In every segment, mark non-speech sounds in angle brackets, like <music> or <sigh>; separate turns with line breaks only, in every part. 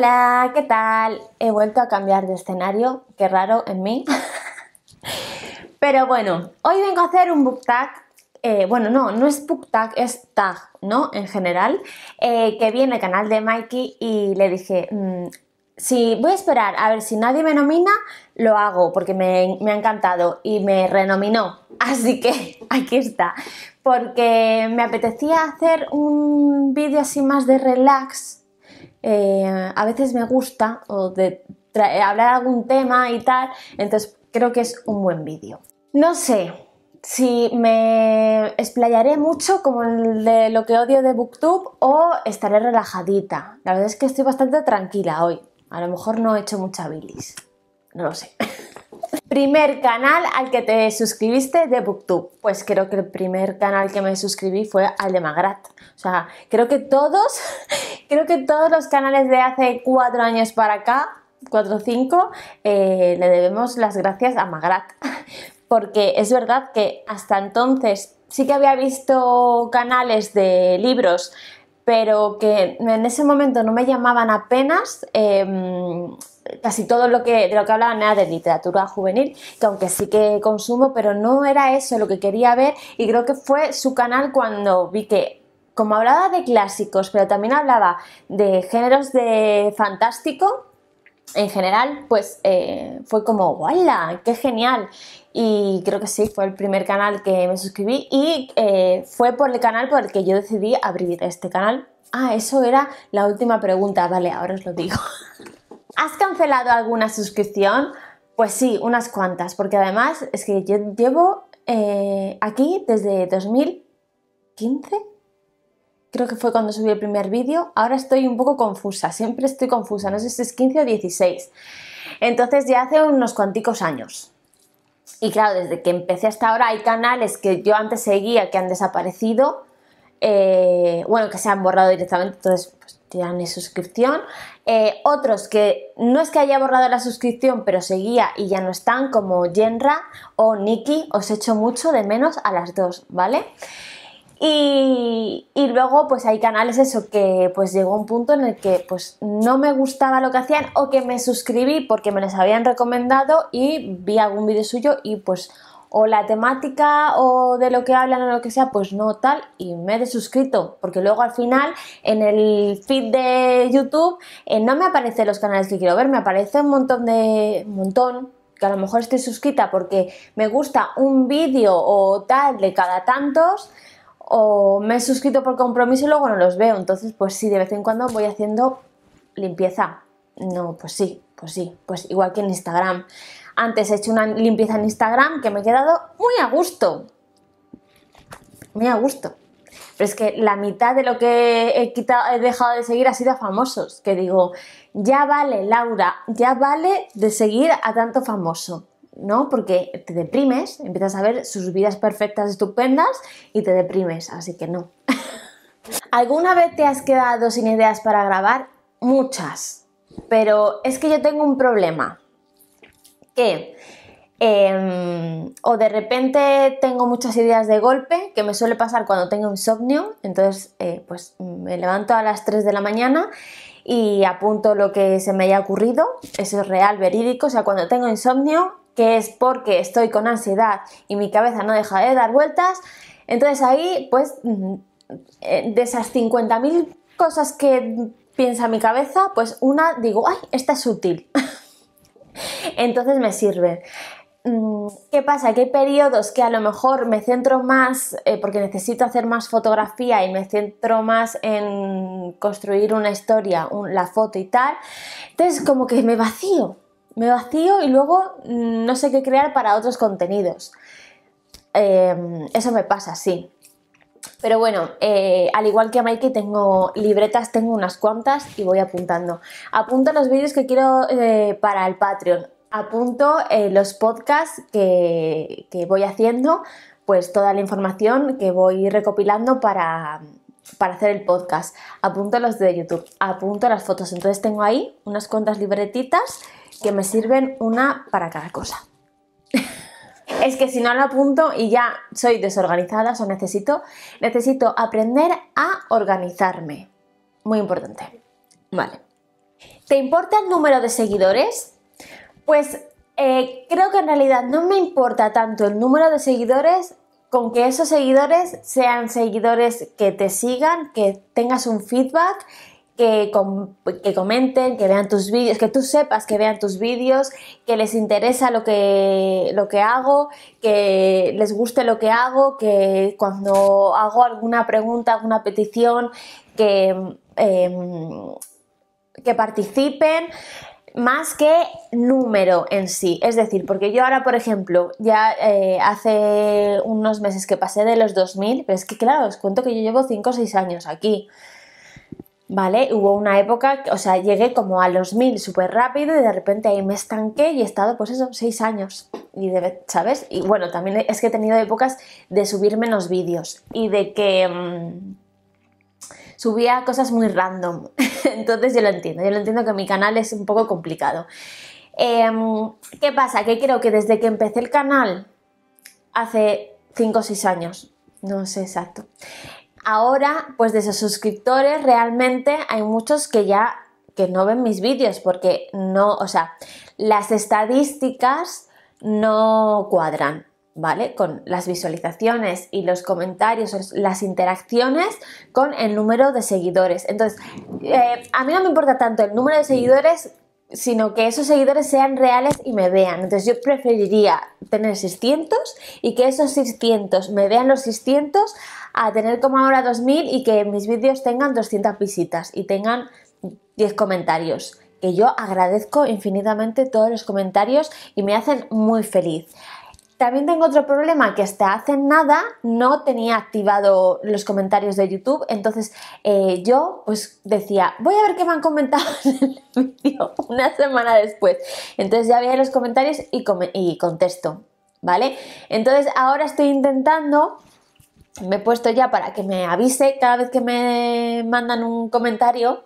Hola, ¿qué tal? He vuelto a cambiar de escenario, qué raro en mí. <laughs> Pero bueno, hoy vengo a hacer un book tag. Eh, bueno, no, no es book tag, es tag, ¿no? En general, eh, que vi en el canal de Mikey y le dije, mm, si voy a esperar a ver si nadie me nomina, lo hago porque me, me ha encantado y me renominó. <laughs> Así que aquí está, porque me apetecía hacer un vídeo así más de relax eh, a veces me gusta o de hablar algún tema y tal, entonces creo que es un buen vídeo. No sé si me explayaré mucho como el de lo que odio de Booktube o estaré relajadita. La verdad es que estoy bastante tranquila hoy. A lo mejor no he hecho mucha bilis. No lo sé. <laughs> Primer canal al que te suscribiste de BookTube. Pues creo que el primer canal que me suscribí fue al de Magrat. O sea, creo que todos, <laughs> creo que todos los canales de hace cuatro años para acá, cuatro o cinco, eh, le debemos las gracias a Magrat. <laughs> Porque es verdad que hasta entonces sí que había visto canales de libros pero que en ese momento no me llamaban apenas, em, casi todo lo que, de lo que hablaba nada de literatura juvenil, que aunque sí que consumo, pero no era eso lo que quería ver y creo que fue su canal cuando vi que como hablaba de clásicos, pero también hablaba de géneros de fantástico, en general, pues eh, fue como, ¡wala! ¡Qué genial! Y creo que sí, fue el primer canal que me suscribí y eh, fue por el canal por el que yo decidí abrir este canal. Ah, eso era la última pregunta. Vale, ahora os lo digo. <laughs> ¿Has cancelado alguna suscripción? Pues sí, unas cuantas, porque además es que yo llevo eh, aquí desde 2015. Creo que fue cuando subí el primer vídeo. Ahora estoy un poco confusa, siempre estoy confusa, no sé si es 15 o 16. Entonces ya hace unos cuanticos años. Y claro, desde que empecé hasta ahora hay canales que yo antes seguía que han desaparecido, eh, bueno, que se han borrado directamente, entonces pues, te dan suscripción. Eh, otros que no es que haya borrado la suscripción, pero seguía y ya no están, como Jenra o Nikki, os echo mucho de menos a las dos, ¿vale? Y, y, luego pues hay canales eso que pues llegó un punto en el que pues no me gustaba lo que hacían o que me suscribí porque me les habían recomendado y vi algún vídeo suyo y pues o la temática o de lo que hablan o lo que sea, pues no tal y me he desuscrito, porque luego al final en el feed de YouTube eh, no me aparecen los canales que quiero ver, me aparece un montón de un montón que a lo mejor estoy suscrita porque me gusta un vídeo o tal de cada tantos o me he suscrito por compromiso y luego no los veo, entonces pues sí, de vez en cuando voy haciendo limpieza. No, pues sí, pues sí, pues igual que en Instagram. Antes he hecho una limpieza en Instagram que me he quedado muy a gusto. Muy a gusto. Pero es que la mitad de lo que he, he dejado de seguir ha sido a famosos. Que digo, ya vale, Laura, ya vale de seguir a tanto famoso. ¿no? Porque te deprimes, empiezas a ver sus vidas perfectas, estupendas y te deprimes, así que no. <laughs> ¿Alguna vez te has quedado sin ideas para grabar? Muchas. Pero es que yo tengo un problema. Em, o de repente tengo muchas ideas de golpe, que me suele pasar cuando tengo insomnio, entonces eh, pues me levanto a las 3 de la mañana y apunto lo que se me haya ocurrido, eso es real, verídico, o sea, cuando tengo insomnio, que es porque estoy con ansiedad y mi cabeza no deja de dar vueltas, entonces ahí pues eh, de esas 50.000 cosas que piensa mi cabeza, pues una digo, ay, esta es útil. <laughs> Entonces me sirve. Mm, ¿Qué pasa? Que hay periodos que a lo mejor me centro más, eh, porque necesito hacer más fotografía y me centro más en construir una historia, la foto y tal. Entonces como que me vacío, me vacío y luego no sé qué crear para otros contenidos. Em, eso me pasa, sí. Pero bueno, eh, al igual que a Mikey, tengo libretas, tengo unas cuantas y voy apuntando. Apunto los vídeos que quiero eh, para el Patreon. Apunto eh, los podcasts que, voy haciendo, pues toda la información que voy recopilando para, para hacer el podcast. Apunto los de YouTube, apunto las fotos. Entonces tengo ahí unas cuantas libretitas que me sirven una para cada cosa es que si no lo apunto y ya soy desorganizada, o necesito, necesito aprender a organizarme. Muy importante. Vale. ¿Te importa el número de seguidores? Pues eh, creo que en realidad no me importa tanto el número de seguidores con que esos seguidores sean seguidores que te sigan, que tengas un feedback, que, comenten, que vean tus vídeos, que tú sepas que vean tus vídeos, que les interesa lo que, lo que hago, que les guste lo que hago, que cuando hago alguna pregunta, alguna petición, que, em, que participen más que número en sí. Es decir, porque yo ahora, por ejemplo, ya eh, hace unos meses que pasé de los 2.000, pero es que claro, os cuento que yo llevo 5 o 6 años aquí. ¿vale? Hubo una época, o sea, llegué como a los mil súper rápido y de repente ahí me estanqué y he estado, pues eso, seis años. Y ¿sabes? Y bueno, también es que he tenido épocas de subir menos vídeos y de que mm, subía cosas muy random. <laughs> Entonces yo lo entiendo, yo lo entiendo que mi canal es un poco complicado. Em, ¿Qué pasa? Que creo que desde que empecé el canal hace cinco o seis años, no sé exacto, Ahora, pues de esos suscriptores, realmente hay muchos que ya que no ven mis vídeos porque no, o sea, las estadísticas no cuadran, ¿vale? Con las visualizaciones y los comentarios, las interacciones con el número de seguidores. Entonces, eh, a mí no me importa tanto el número de seguidores sino que esos seguidores sean reales y me vean. Entonces yo preferiría tener 600 y que esos 600 me vean los 600 a tener como ahora 2000 y que mis vídeos tengan 200 visitas y tengan 10 comentarios. Que yo agradezco infinitamente todos los comentarios y me hacen muy feliz. También tengo otro problema que hasta hace nada no tenía activado los comentarios de YouTube, entonces eh, yo pues decía, voy a ver qué me han comentado en el <laughs> vídeo una semana después. Entonces ya veía los comentarios y, contesto, ¿vale? Entonces ahora estoy intentando me he puesto ya para que me avise cada vez que me mandan un comentario.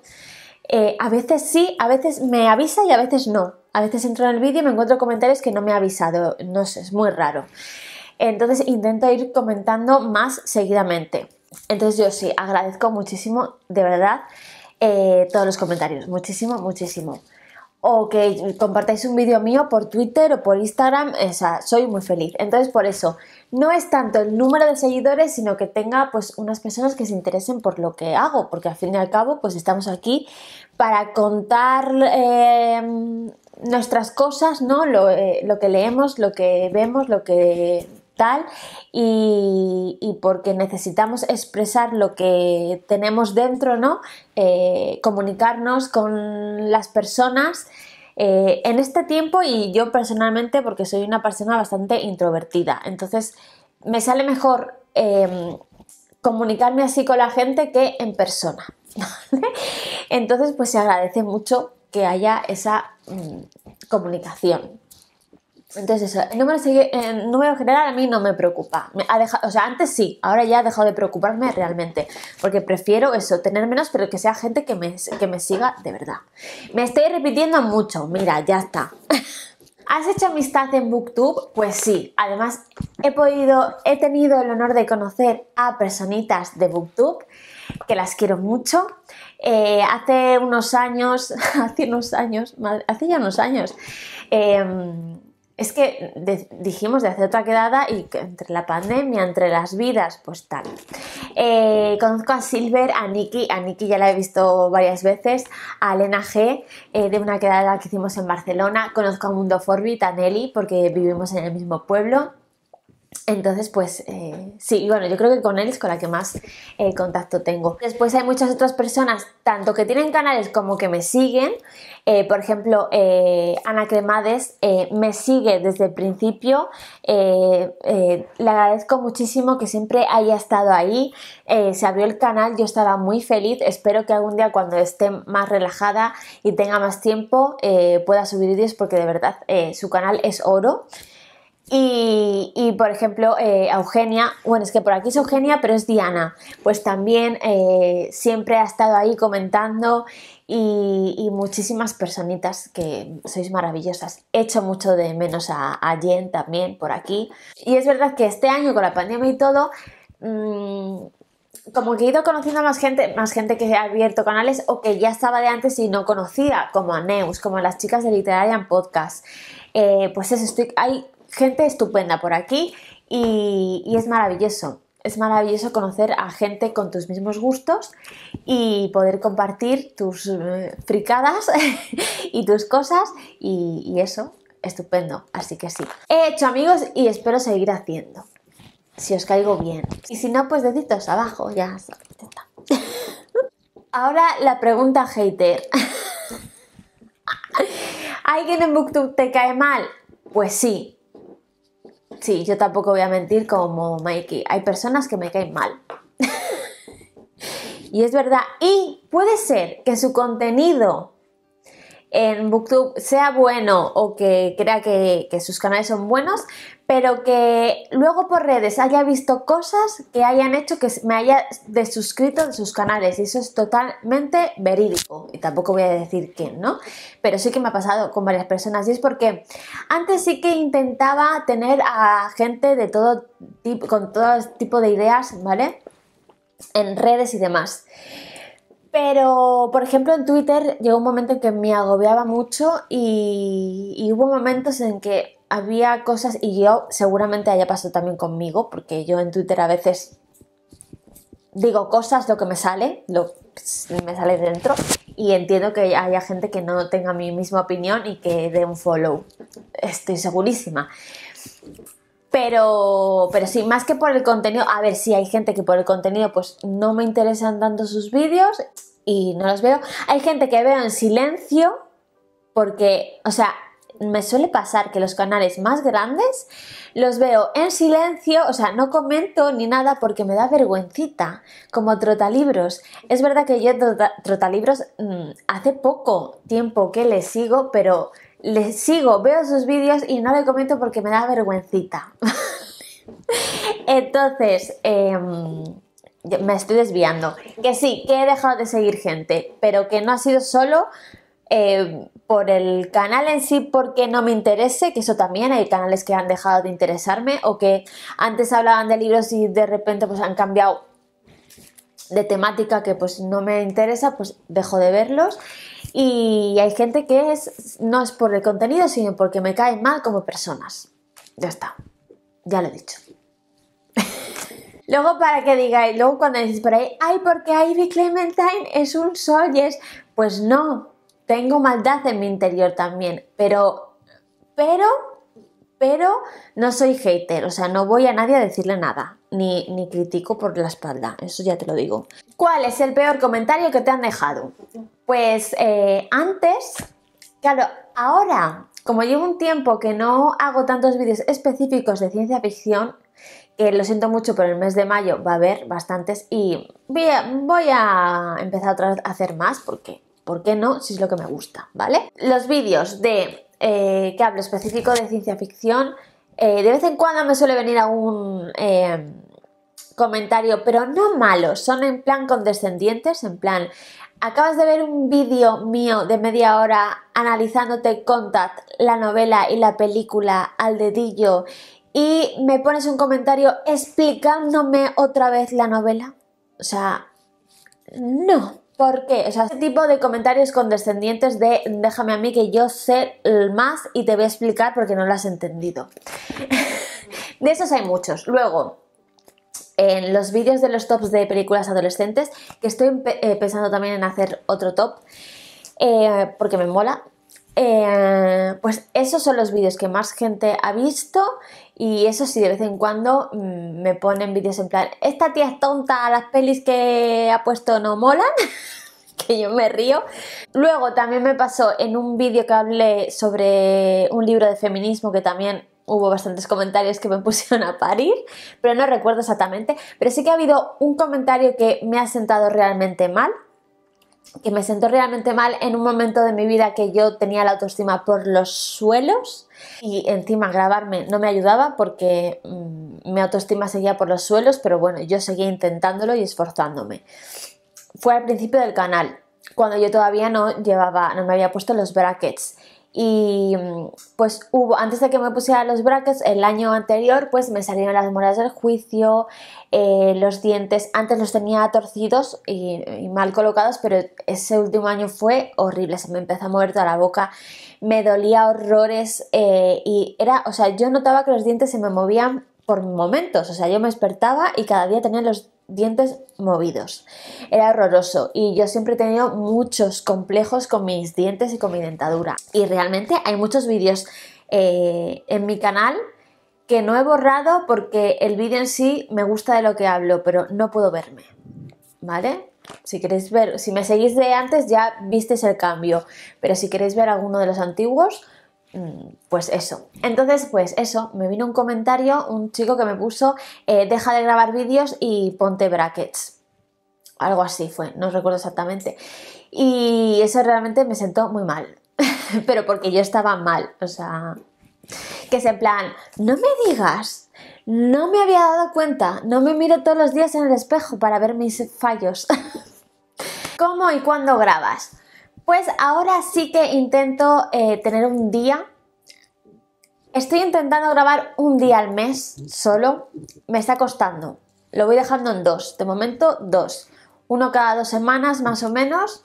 Eh, a veces sí, a veces me avisa y a veces no. A veces entro en el vídeo y me encuentro comentarios que no me ha avisado, no sé, es muy raro. Entonces intento ir comentando más seguidamente. Entonces yo sí, agradezco muchísimo, de verdad, eh, todos los comentarios, muchísimo, muchísimo o que compartáis un vídeo mío por Twitter o por Instagram, o sea, soy muy feliz. Entonces, por eso, no es tanto el número de seguidores, sino que tenga pues unas personas que se interesen por lo que hago, porque al fin y al cabo, pues estamos aquí para contar em, nuestras cosas, ¿no? Lo, eh, lo que leemos, lo que vemos, lo que tal y, porque necesitamos expresar lo que tenemos dentro, ¿no? Eh, comunicarnos con las personas eh, en este tiempo y yo personalmente porque soy una persona bastante introvertida, entonces me sale mejor em, comunicarme así con la gente que en persona. <laughs> Entonces pues se agradece mucho que haya esa mm, comunicación. Entonces, eso, en número, general a mí no me preocupa. o sea, antes sí, ahora ya ha dejado de preocuparme realmente. Porque prefiero eso, tener menos, pero que sea gente que me, que me siga de verdad. Me estoy repitiendo mucho, mira, ya está. <laughs> ¿Has hecho amistad en Booktube? Pues sí. Además, he podido, he tenido el honor de conocer a personitas de Booktube, que las quiero mucho. Eh, hace unos años, <laughs> hace unos años, hace ya unos años, eh, es que dijimos de hacer otra quedada y que entre la pandemia, entre las vidas, pues tal. Eh, conozco a Silver, a Nikki, a Nikki ya la he visto varias veces, a Elena G, eh, de una quedada que hicimos en Barcelona, conozco a Mundo Forbit, a Nelly, porque vivimos en el mismo pueblo. Entonces, pues eh, sí, bueno, yo creo que con él es con la que más eh, contacto tengo. Después hay muchas otras personas, tanto que tienen canales como que me siguen. Eh, por ejemplo, Ana Cremades me sigue desde el principio. le agradezco muchísimo que siempre haya estado ahí. se abrió el canal, yo estaba muy feliz. Espero que algún día cuando esté más relajada y tenga más tiempo pueda subir vídeos porque de verdad su canal es oro. Y, por ejemplo, eh, Eugenia, bueno, es que por aquí es Eugenia, pero es Diana, pues también eh, siempre ha estado ahí comentando y, muchísimas personitas que sois maravillosas. He hecho mucho de menos a, Jen también por aquí. Y es verdad que este año con la pandemia y todo, mm, como que he ido conociendo a más gente, más gente que ha abierto canales o que ya estaba de antes y no conocía, como a Neus, como a las chicas de Literaria en Podcast. Eh, pues eso, estoy, hay gente estupenda por aquí y, es maravilloso. Es maravilloso conocer a gente con tus mismos gustos y poder compartir tus eh, fricadas <laughs> y tus cosas y, eso, estupendo. Así que sí. He hecho amigos y espero seguir haciendo. Si os caigo bien. Y si no, pues deditos abajo, ya <laughs> Ahora la pregunta hater. <laughs> ¿Alguien en Booktube te cae mal? Pues sí, sí, yo tampoco voy a mentir como Mikey. Hay personas que me caen mal. <laughs> y es verdad. Y puede ser que su contenido en Booktube sea bueno o que crea que, sus canales son buenos, pero que luego por redes haya visto cosas que hayan hecho que me haya desuscrito de sus canales y eso es totalmente verídico y tampoco voy a decir quién, ¿no? Pero sí que me ha pasado con varias personas y es porque antes sí que intentaba tener a gente de todo tipo, con todo tipo de ideas, ¿vale? En redes y demás. Pero, por ejemplo, en Twitter llegó un momento en que me agobiaba mucho y, hubo momentos en que había cosas, y yo seguramente haya pasado también conmigo, porque yo en Twitter a veces digo cosas, lo que me sale, lo pues, me sale dentro, y entiendo que haya gente que no tenga mi misma opinión y que dé un follow. Estoy segurísima. Pero, pero sí, más que por el contenido, a ver si hay gente que por el contenido pues no me interesan tanto sus vídeos y no los veo. Hay gente que veo en silencio porque, o sea, me suele pasar que los canales más grandes los veo en silencio, o sea, no comento ni nada porque me da vergüencita, como Trotalibros. Es verdad que yo Trotalibros mm, hace poco tiempo que le sigo, pero le sigo, veo sus vídeos y no le comento porque me da vergüencita. <laughs> Entonces, em, me estoy desviando. Que sí, que he dejado de seguir gente, pero que no ha sido solo em, por el canal en sí porque no me interese, que eso también hay canales que han dejado de interesarme o que antes hablaban de libros y de repente pues han cambiado de temática que pues no me interesa, pues dejo de verlos. Y hay gente que es, no es por el contenido, sino porque me caen mal como personas. Ya está, ya lo he dicho. <laughs> luego para que digáis, luego cuando decís por ahí, ay, porque Ivy Clementine es un sol y es, pues no, tengo maldad en mi interior también, pero, pero, pero no soy hater, o sea, no voy a nadie a decirle nada, ni, ni critico por la espalda, eso ya te lo digo. ¿Cuál es el peor comentario que te han dejado? Pues eh, antes, claro, ahora, como llevo un tiempo que no hago tantos vídeos específicos de ciencia ficción, que lo siento mucho, pero el mes de mayo va a haber bastantes y voy a, empezar otra vez a hacer más porque, ¿por qué no? Si es lo que me gusta, ¿vale? Los vídeos de eh, que hablo específico de ciencia ficción, eh, de vez en cuando me suele venir algún comentario, pero no malos, son en plan condescendientes, en plan, acabas de ver un vídeo mío de media hora analizándote Contact, la novela y la película al dedillo y me pones un comentario explicándome otra vez la novela. O sea, no. ¿Por qué? O sea, este tipo de comentarios condescendientes de déjame a mí que yo sé más y te voy a explicar porque no lo has entendido. <laughs> de esos hay muchos. Luego, en los vídeos de los tops de películas adolescentes, que estoy eh, pensando también en hacer otro top, eh, porque me mola. Eh, pues esos son los vídeos que más gente ha visto y eso sí, de vez en cuando mm, me ponen vídeos en plan, esta tía es tonta, las pelis que ha puesto no molan, <laughs> que yo me río. Luego también me pasó en un vídeo que hablé sobre un libro de feminismo que también hubo bastantes comentarios que me <laughs> pusieron a parir, pero no recuerdo exactamente, pero sí que ha habido un comentario que me ha sentado realmente mal, que me sentó realmente mal en un momento de mi vida que yo tenía la autoestima por los suelos y encima grabarme no me ayudaba porque mm, mi autoestima seguía por los suelos, pero bueno, yo seguía intentándolo y esforzándome. Fue al principio del canal, cuando yo todavía no llevaba, no me había puesto los brackets y mm, pues hubo, antes de que me pusiera los brackets, el año anterior pues me salieron las demoras del juicio, eh, los dientes, antes los tenía torcidos y, mal colocados, pero ese último año fue horrible, se me empezó a mover toda la boca, me dolía horrores eh, y era, o sea, yo notaba que los dientes se me movían por momentos, o sea, yo me despertaba y cada día tenía los dientes movidos. Era horroroso y yo siempre he tenido muchos complejos con mis dientes y con mi dentadura. Y realmente hay muchos vídeos eh, en mi canal que no he borrado porque el vídeo en sí me gusta de lo que hablo, pero no puedo verme. ¿Vale? Si queréis ver, si me seguís de antes ya visteis el cambio, pero si queréis ver alguno de los antiguos, Mm, pues eso. Entonces, pues eso, me vino un comentario, un chico que me puso, eh, deja de grabar vídeos y ponte brackets. Algo así fue, no recuerdo exactamente. Y eso realmente me sentó muy mal, <laughs> pero porque yo estaba mal, o sea, que es en plan, no me digas, no me había dado cuenta, no me miro todos los días en el espejo para ver mis fallos. <laughs> ¿Cómo y cuándo grabas? Pues ahora sí que intento eh, tener un día. Estoy intentando grabar un día al mes solo. Me está costando. Lo voy dejando en dos. De momento, dos. Uno cada dos semanas más o menos.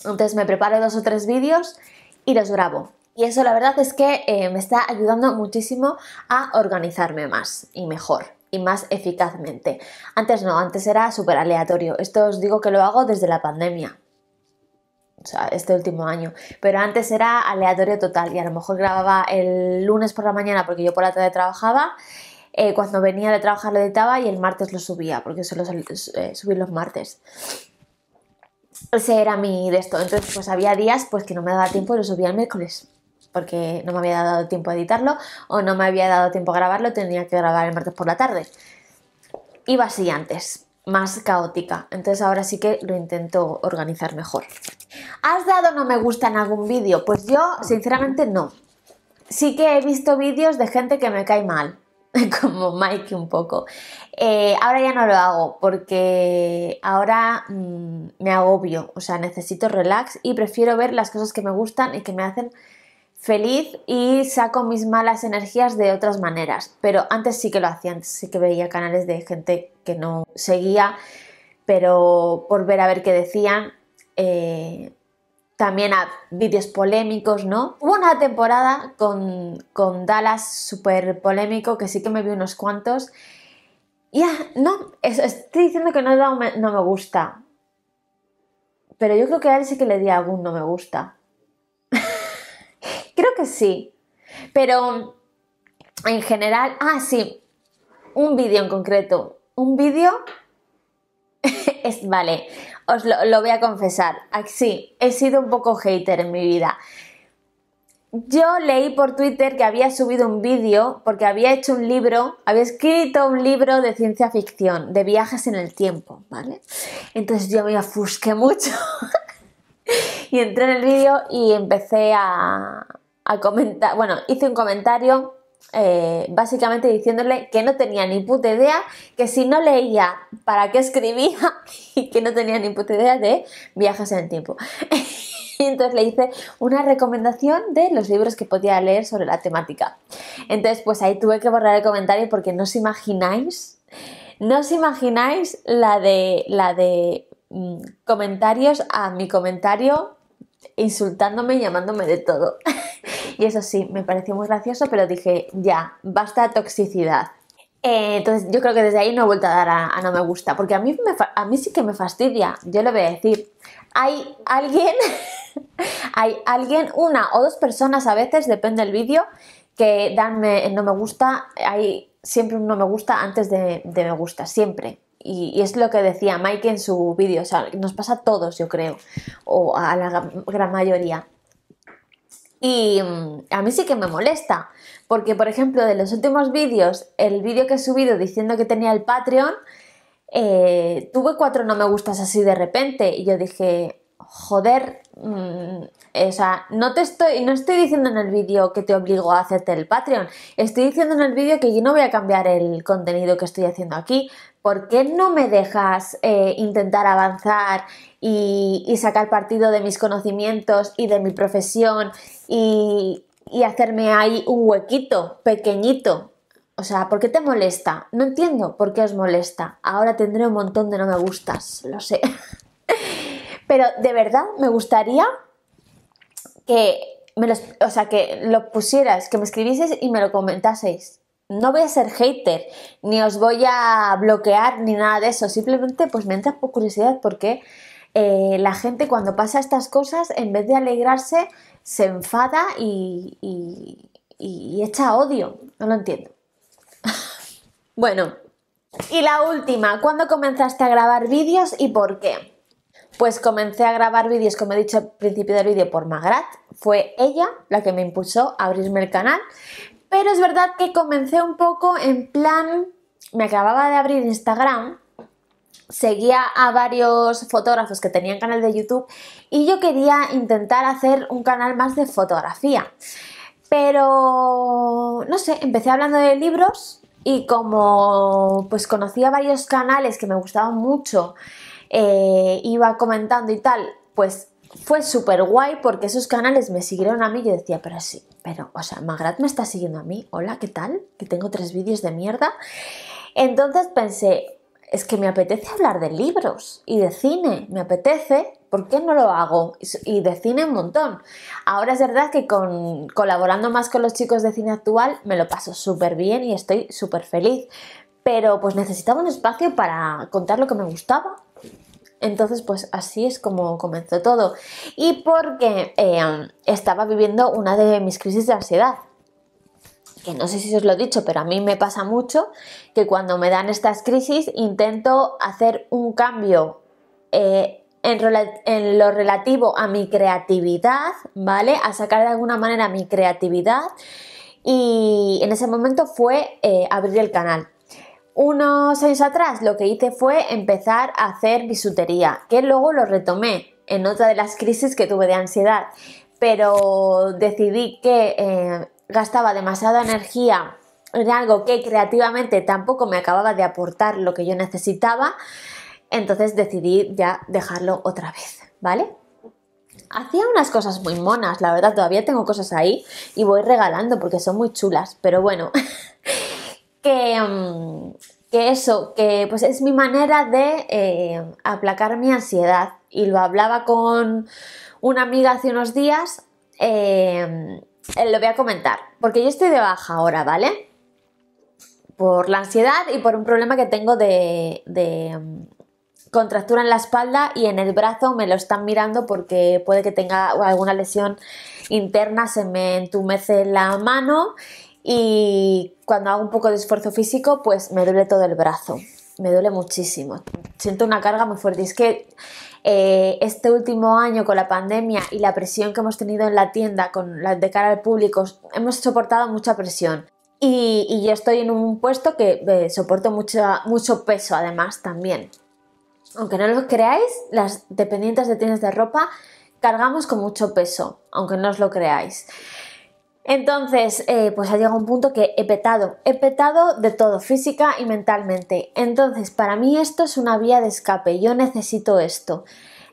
Entonces me preparo dos o tres vídeos y los grabo. Y eso la verdad es que eh, me está ayudando muchísimo a organizarme más y mejor y más eficazmente. Antes no, antes era súper aleatorio. Esto os digo que lo hago desde la pandemia este último año, pero antes era aleatorio total y a lo mejor grababa el lunes por la mañana porque yo por la tarde trabajaba, eh, cuando venía de trabajar lo editaba y el martes lo subía, porque solo eh, subir los martes. Ese era mi de esto, entonces pues había días pues que no me daba tiempo y lo subía el miércoles porque no me había dado tiempo a editarlo o no me había dado tiempo a grabarlo, tenía que grabar el martes por la tarde. Iba así antes, más caótica. Entonces ahora sí que lo intento organizar mejor. ¿Has dado no me gusta en algún vídeo? Pues yo, sinceramente, no. Sí que he visto vídeos de gente que me cae mal, <laughs> como Mike un poco. Eh, ahora ya no lo hago porque ahora mm, me agobio, o sea, necesito relax y prefiero ver las cosas que me gustan y que me hacen feliz y saco mis malas energías de otras maneras. Pero antes sí que lo hacía, antes sí que veía canales de gente que no seguía, pero por ver a ver qué decían. Eh, también a vídeos polémicos, ¿no? Hubo una temporada con, Dallas súper polémico que sí que me vi unos cuantos. Ya, no, estoy diciendo que no, no, me, no me gusta. Pero yo creo que a él sí que le di algún no me gusta. <laughs> creo que sí. Pero en general, ah, sí, un vídeo en concreto un vídeo. <laughs> es, vale, os lo, voy a confesar. Sí, he sido un poco hater en mi vida. Yo leí por Twitter que había subido un vídeo porque había hecho un libro, había escrito un libro de ciencia ficción, de viajes en el tiempo, ¿vale? Entonces yo me afusqué <laughs> mucho y entré en el vídeo y empecé a, a comentar, bueno, hice un comentario eh, básicamente diciéndole que no tenía ni puta idea, que si no leía, ¿para qué escribía? <laughs> Y que no tenía ni puta idea de viajes en el tiempo. <laughs> Y entonces le hice una recomendación de los libros que podía leer sobre la temática. Entonces, pues ahí tuve que borrar el comentario porque no os imagináis, no os imagináis la de, la de mm, comentarios a mi comentario insultándome y llamándome de todo. <laughs> Y eso sí, me pareció muy gracioso, pero dije, ya, basta toxicidad. Eh, entonces yo creo que desde ahí no he vuelto a dar a, no me gusta, porque a mí, a mí sí que me fastidia, yo le voy a decir. Hay alguien, <laughs> hay alguien, una o dos personas a veces, depende del vídeo, que danme no me gusta, hay siempre un no me gusta antes de, me gusta, siempre. Y, y, es lo que decía Mike en su vídeo, o sea, nos pasa a todos, yo creo, o a la gran mayoría. Y mm, a mí sí que me molesta, porque por ejemplo de los últimos vídeos, el vídeo que he subido diciendo que tenía el Patreon, eh, tuve cuatro no me gustas así de repente y yo dije, joder, mm, o sea, no te estoy, no estoy diciendo en el vídeo que te obligo a hacerte el Patreon, estoy diciendo en el vídeo que yo no voy a cambiar el contenido que estoy haciendo aquí, ¿por qué no me dejas eh, intentar avanzar y, sacar partido de mis conocimientos y de mi profesión y, hacerme ahí un huequito pequeñito? O sea, ¿por qué te molesta? No entiendo por qué os molesta. Ahora tendré un montón de no me gustas, lo sé. <laughs> Pero de verdad me gustaría que o sea, que lo pusieras, que me escribieses y me lo comentaseis no voy a ser hater, ni os voy a bloquear, ni nada de eso. Simplemente pues me entra por curiosidad porque eh, la gente cuando pasa estas cosas, en vez de alegrarse, se enfada y, y echa odio. No lo entiendo. <laughs> bueno, y la última, ¿cuándo comenzaste a grabar vídeos y por qué? Pues comencé a grabar vídeos, como he dicho al principio del vídeo, por Magrat. Fue ella la que me impulsó a abrirme el canal. Pero es verdad que comencé un poco en plan, me acababa de abrir Instagram, seguía a varios fotógrafos que tenían canal de YouTube y yo quería intentar hacer un canal más de fotografía. Pero, no sé, empecé hablando de libros y como pues conocía varios canales que me gustaban mucho, eh, iba comentando y tal, pues fue súper guay porque esos canales me siguieron a mí y yo decía, pero sí, pero, o sea, Magrat me está siguiendo a mí, hola, ¿qué tal? Que tengo tres vídeos de mierda. Entonces pensé, es que me apetece hablar de libros y de cine, me apetece, ¿por qué no lo hago? Y de cine un montón. Ahora es verdad que con, colaborando más con los chicos de cine actual me lo paso súper bien y estoy súper feliz, pero pues necesitaba un espacio para contar lo que me gustaba entonces, pues así es como comenzó todo. Y porque em, estaba viviendo una de mis crisis de ansiedad, que no sé si os lo he dicho, pero a mí me pasa mucho que cuando me dan estas crisis intento hacer un cambio eh, en, lo relativo a mi creatividad, ¿vale? A sacar de alguna manera mi creatividad y en ese momento fue eh, abrir el canal unos años atrás lo que hice fue empezar a hacer bisutería, que luego lo retomé en otra de las crisis que tuve de ansiedad, pero decidí que eh, gastaba demasiada energía en algo que creativamente tampoco me acababa de aportar lo que yo necesitaba, entonces decidí ya dejarlo otra vez, ¿vale? Hacía unas cosas muy monas, la verdad, todavía tengo cosas ahí y voy regalando porque son muy chulas, pero bueno. <laughs> Mm, que, eso, que pues es mi manera de eh, aplacar mi ansiedad. Y lo hablaba con una amiga hace unos días, eh, lo voy a comentar, porque yo estoy de baja ahora, ¿vale? Por la ansiedad y por un problema que tengo de, de mm, contractura en la espalda y en el brazo me lo están mirando porque puede que tenga alguna lesión interna, se me entumece la mano y cuando hago un poco de esfuerzo físico, pues me duele todo el brazo, me duele muchísimo, siento una carga muy fuerte. Es que eh, este último año con la pandemia y la presión que hemos tenido en la tienda con la, de cara al público, hemos soportado mucha presión. Y, yo estoy en un puesto que eh, soporto mucho, peso además también. Aunque no lo creáis, las dependientes de tiendas de ropa cargamos con mucho peso, aunque no os lo creáis. Entonces, eh, pues ha llegado un punto que he petado, he petado de todo, física y mentalmente. Entonces, para mí esto es una vía de escape, yo necesito esto.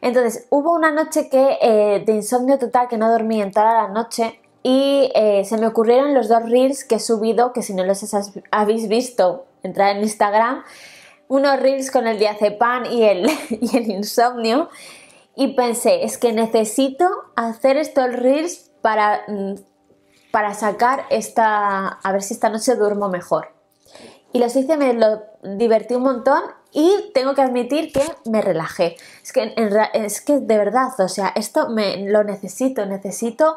Entonces, hubo una noche que eh, de insomnio total, que no dormí en toda la noche y eh, se me ocurrieron los dos reels que he subido, que si no los habéis visto, entrar en Instagram, unos reels con el diazepam y el, <laughs> y el insomnio. Y pensé, es que necesito hacer estos reels para mm, para sacar esta, a ver si esta noche duermo mejor. Y los hice, me lo divertí un montón y tengo que admitir que me relajé. Es que, es que de verdad, o sea, esto me, lo necesito, necesito...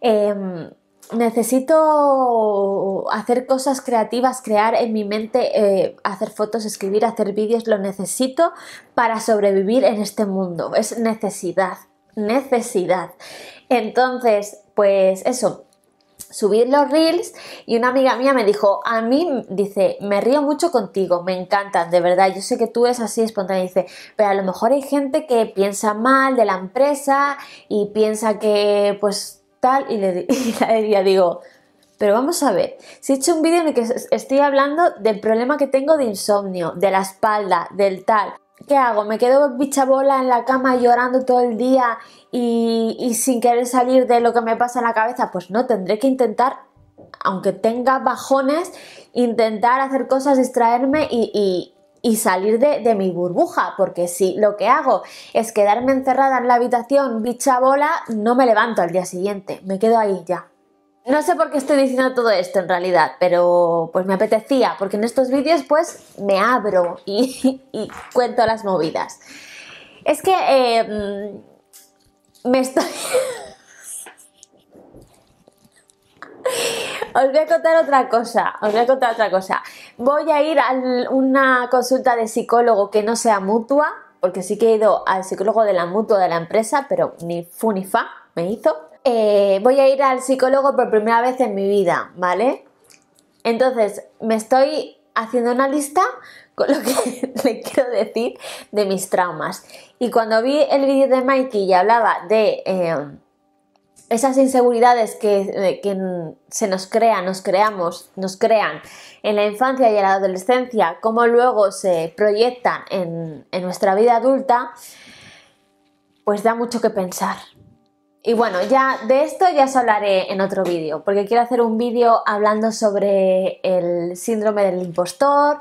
Em, necesito hacer cosas creativas, crear en mi mente, eh, hacer fotos, escribir, hacer vídeos, lo necesito para sobrevivir en este mundo. Es necesidad, necesidad. Entonces, pues eso, subir los reels y una amiga mía me dijo, a mí, dice, me río mucho contigo, me encantan, de verdad, yo sé que tú es así espontánea, dice, pero a lo mejor hay gente que piensa mal de la empresa y piensa que pues tal, y le <laughs> digo, pero vamos a ver, si he hecho un vídeo en el que estoy hablando del problema que tengo de insomnio, de la espalda, del tal, ¿qué hago? ¿Me quedo bicha bola en la cama llorando todo el día y, sin querer salir de lo que me pasa en la cabeza? Pues no, tendré que intentar aunque tenga bajones, intentar hacer cosas, distraerme y, salir de, de, mi burbuja, porque si lo que hago es quedarme encerrada en la habitación, bicha bola, no me levanto al día siguiente, me quedo ahí ya. No sé por qué estoy diciendo todo esto en realidad, pero pues me apetecía, porque en estos vídeos pues me abro y, <laughs> cuento las movidas. Es que em, me estoy... <laughs> Os voy a contar otra cosa, os voy a contar otra cosa. Voy a ir a una consulta de psicólogo que no sea mutua, porque sí que he ido al psicólogo de la mutua de la empresa, pero ni fu ni fa me hizo. Eh, voy a ir al psicólogo por primera vez en mi vida, ¿vale? Entonces, me estoy haciendo una lista con lo que <laughs> le quiero decir de mis traumas. Y cuando vi el vídeo de Mikey y hablaba de eh, esas inseguridades que, se nos crean, nos creamos, nos crean en la infancia y en la adolescencia, cómo luego se proyectan en nuestra vida adulta, pues da mucho que pensar, y bueno, ya de esto ya os hablaré en otro vídeo, porque quiero hacer un vídeo hablando sobre el síndrome del impostor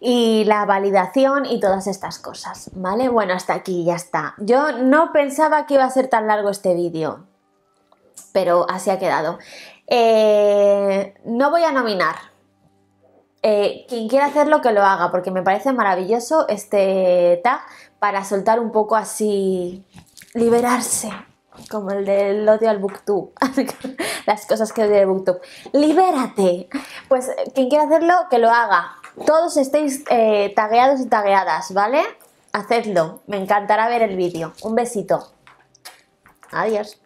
y la validación y todas estas cosas, ¿vale? Bueno, hasta aquí ya está. Yo no pensaba que iba a ser tan largo este vídeo, pero así ha quedado. Eh, no voy a nominar. Eh, quien quiera hacerlo, que lo haga, porque me parece maravilloso este tag para soltar un poco así, liberarse como el del odio al booktube, <laughs> las cosas que odio de booktube. ¡Libérate! Pues eh, quien quiera hacerlo, que lo haga. Todos estéis eh, tagueados y tagueadas, ¿vale? Hacedlo, me encantará ver el vídeo. Un besito. Adiós.